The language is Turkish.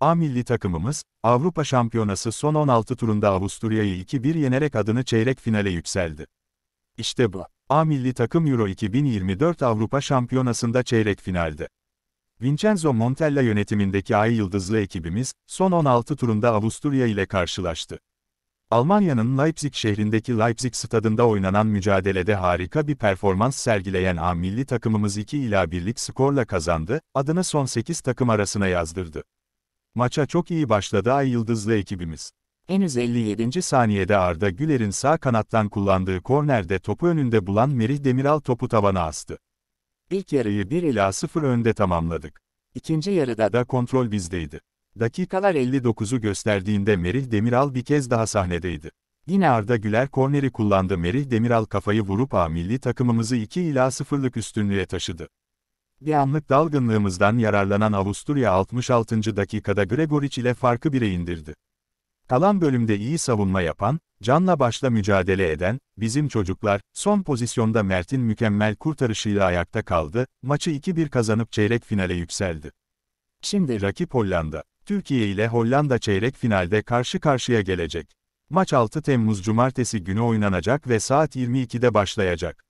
A milli takımımız, Avrupa Şampiyonası son 16 turunda Avusturya'yı 2-1 yenerek adını çeyrek finale yükseldi. İşte bu. A milli takım Euro 2024 Avrupa Şampiyonası'nda çeyrek finaldi. Vincenzo Montella yönetimindeki Ay Yıldızlı ekibimiz, son 16 turunda Avusturya ile karşılaştı. Almanya'nın Leipzig şehrindeki Leipzig stadında oynanan mücadelede harika bir performans sergileyen A milli takımımız 2 ila birlik skorla kazandı, adını son 8 takım arasına yazdırdı. Maça çok iyi başladı Ay Yıldızlı ekibimiz. Henüz 57. saniyede Arda Güler'in sağ kanattan kullandığı kornerde topu önünde bulan Merih Demiral topu tavana astı. İlk yarıyı 1 ila 0 önde tamamladık. İkinci yarıda da kontrol bizdeydi. Dakikalar 59'u gösterdiğinde Merih Demiral bir kez daha sahnedeydi. Yine Arda Güler korneri kullandı Merih Demiral kafayı vurup A milli takımımızı 2 ila 0'lık üstünlüğe taşıdı. Bir anlık dalgınlığımızdan yararlanan Avusturya 66. dakikada Gregoric ile farkı bire indirdi. Kalan bölümde iyi savunma yapan, canla başla mücadele eden, bizim çocuklar, son pozisyonda Mert'in mükemmel kurtarışıyla ayakta kaldı, maçı 2-1 kazanıp çeyrek finale yükseldi. Şimdi rakip Hollanda. Türkiye ile Hollanda çeyrek finalde karşı karşıya gelecek. Maç 6 Temmuz Cumartesi günü oynanacak ve saat 22'de başlayacak.